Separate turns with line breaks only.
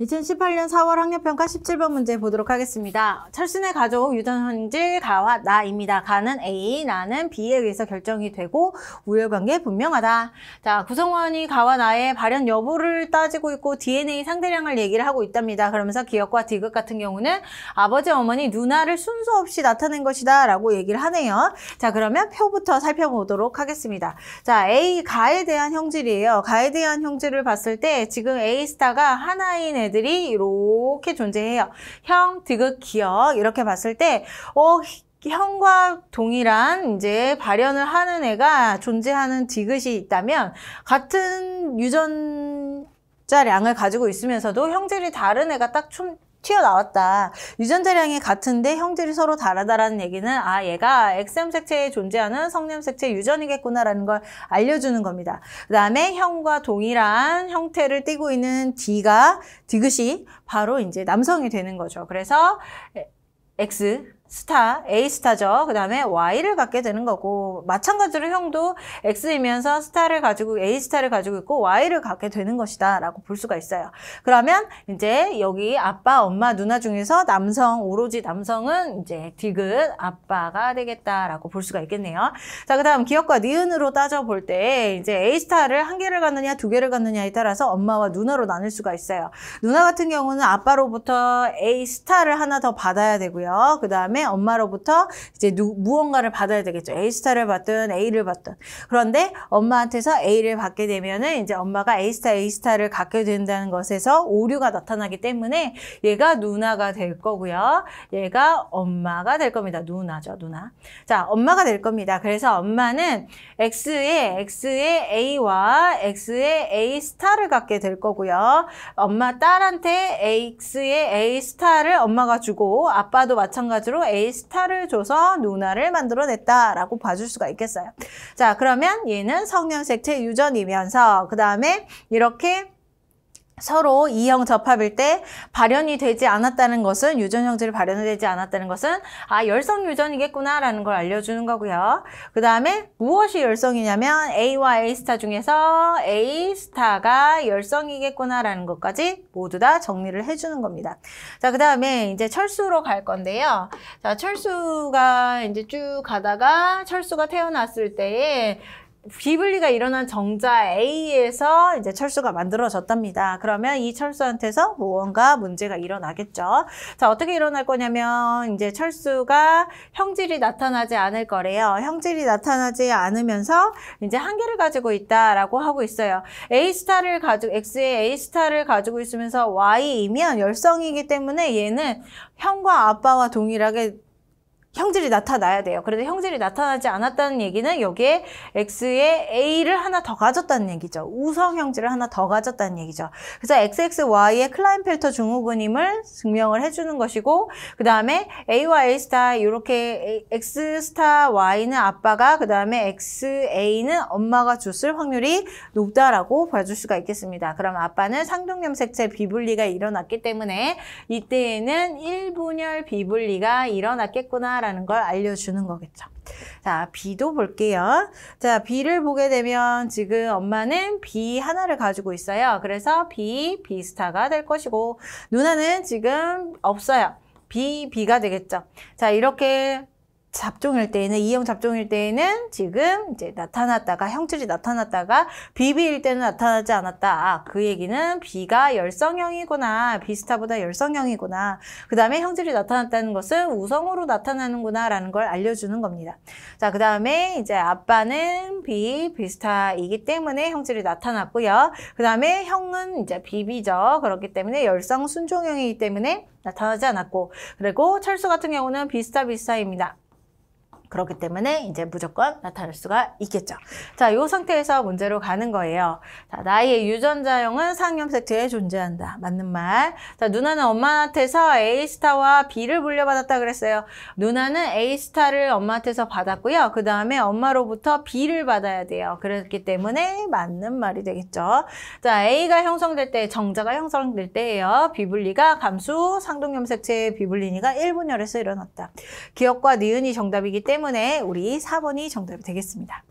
2018년 4월 학력평가 17번 문제 보도록 하겠습니다. 철순의 가족 유전현질 가와 나입니다. 가는 A, 나는 B에 의해서 결정이 되고 우열관계 분명하다. 자, 구성원이 가와 나의 발현 여부를 따지고 있고 DNA 상대량을 얘기를 하고 있답니다. 그러면서 기억과 디귿 같은 경우는 아버지, 어머니, 누나를 순서 없이 나타낸 것이다 라고 얘기를 하네요. 자, 그러면 표부터 살펴보도록 하겠습니다. 자, A, 가에 대한 형질이에요. 가에 대한 형질을 봤을 때 지금 A 스타가 하나인 애 애들이 이렇게 존재해요. 형, 디귿, 기역 이렇게 봤을 때 어, 형과 동일한 이제 발현을 하는 애가 존재하는 디귿이 있다면 같은 유전 자량을 가지고 있으면서도 형질이 다른 애가 딱 튀어나왔다. 유전자량이 같은데 형질이 서로 다르다라는 얘기는 아 얘가 XM 색체에 존재하는 성냄 색체 유전이겠구나라는 걸 알려주는 겁니다. 그 다음에 형과 동일한 형태를 띠고 있는 D가 디귿이 바로 이제 남성이 되는 거죠. 그래서 X 스타, A스타죠. 그 다음에 Y를 갖게 되는 거고 마찬가지로 형도 X이면서 스타를 가지고 A스타를 가지고 있고 Y를 갖게 되는 것이다 라고 볼 수가 있어요. 그러면 이제 여기 아빠, 엄마, 누나 중에서 남성, 오로지 남성은 이제 디귿 아빠가 되겠다라고 볼 수가 있겠네요. 자, 그 다음 기억과 니은으로 따져볼 때 이제 A스타를 한 개를 갖느냐 두 개를 갖느냐에 따라서 엄마와 누나로 나눌 수가 있어요. 누나 같은 경우는 아빠로부터 A스타를 하나 더 받아야 되고요. 그 다음에 다음에 엄마로부터 이제 누, 무언가를 받아야 되겠죠. A스타를 받든 A를 받든. 그런데 엄마한테서 A를 받게 되면은 이제 엄마가 A스타, A스타를 갖게 된다는 것에서 오류가 나타나기 때문에 얘가 누나가 될 거고요. 얘가 엄마가 될 겁니다. 누나죠, 누나. 자, 엄마가 될 겁니다. 그래서 엄마는 X의, X의 A와 X의 A 스타를 갖게 될 거고요. 엄마 딸한테 X의 A 스타를 엄마가 주고 아빠도 마찬가지로 A스타를 줘서 누나를 만들어냈다라고 봐줄 수가 있겠어요. 자, 그러면 얘는 성년 색채 유전이면서 그 다음에 이렇게 서로 이형 접합일 때 발현이 되지 않았다는 것은 유전 형질이 발현되지 않았다는 것은 아 열성 유전이겠구나 라는 걸 알려주는 거고요 그 다음에 무엇이 열성이냐면 A와 A스타 중에서 A스타가 열성이겠구나 라는 것까지 모두 다 정리를 해주는 겁니다 자그 다음에 이제 철수로 갈 건데요 자 철수가 이제 쭉 가다가 철수가 태어났을 때에 비블리가 일어난 정자 A에서 이제 철수가 만들어졌답니다. 그러면 이 철수한테서 무언가 문제가 일어나겠죠. 자, 어떻게 일어날 거냐면 이제 철수가 형질이 나타나지 않을 거래요. 형질이 나타나지 않으면서 이제 한계를 가지고 있다라고 하고 있어요. A 스타를 가지고 X의 A 스타를 가지고 있으면서 Y이면 열성이기 때문에 얘는 형과 아빠와 동일하게 형질이 나타나야 돼요. 그래서 형질이 나타나지 않았다는 얘기는 여기에 x에 a를 하나 더 가졌다는 얘기죠. 우성 형질을 하나 더 가졌다는 얘기죠. 그래서 xxy의 클라인펠터 증후군임을 증명을 해주는 것이고 그 다음에 a와 a 스타 이렇게 x 스타 y는 아빠가 그 다음에 xa는 엄마가 줬을 확률이 높다라고 봐줄 수가 있겠습니다. 그럼 아빠는 상동염색체 비분리가 일어났기 때문에 이때에는 1분열 비분리가 일어났겠구나 있구라는걸 알려주는 거겠죠. 자, B도 볼게요. 자, B를 보게 되면 지금 엄마는 B 하나를 가지고 있어요. 그래서 B, B스타가 될 것이고 누나는 지금 없어요. B, B가 되겠죠. 자, 이렇게 잡종일 때에는 이형 잡종일 때에는 지금 이제 나타났다가 형질이 나타났다가 비비일 때는 나타나지 않았다. 아, 그 얘기는 비가 열성형이구나. 비스타보다 열성형이구나. 그 다음에 형질이 나타났다는 것은 우성으로 나타나는구나라는 걸 알려주는 겁니다. 자, 그 다음에 이제 아빠는 비 비스타이기 때문에 형질이 나타났고요. 그 다음에 형은 이제 비비죠. 그렇기 때문에 열성 순종형이기 때문에 나타나지 않았고 그리고 철수 같은 경우는 비스타 비스타입니다. 그렇기 때문에 이제 무조건 나타날 수가 있겠죠. 자, 이 상태에서 문제로 가는 거예요. 자, 나의 유전자형은 상염 섹트에 존재한다. 맞는 말. 자, 누나는 엄마한테서 A스타와 B를 물려받았다 그랬어요. 누나는 A스타를 엄마한테서 받았고요. 그 다음에 엄마로부터 B를 받아야 돼요. 그렇기 때문에 맞는 말이 되겠죠. 자, A가 형성될 때, 정자가 형성될 때예요. 비분리가 감수, 상동염색체의 비분리니가 1분열에서 일어났다. 기억과 니은이 정답이기 때문에 때문에 우리 4번이 정답이 되겠습니다.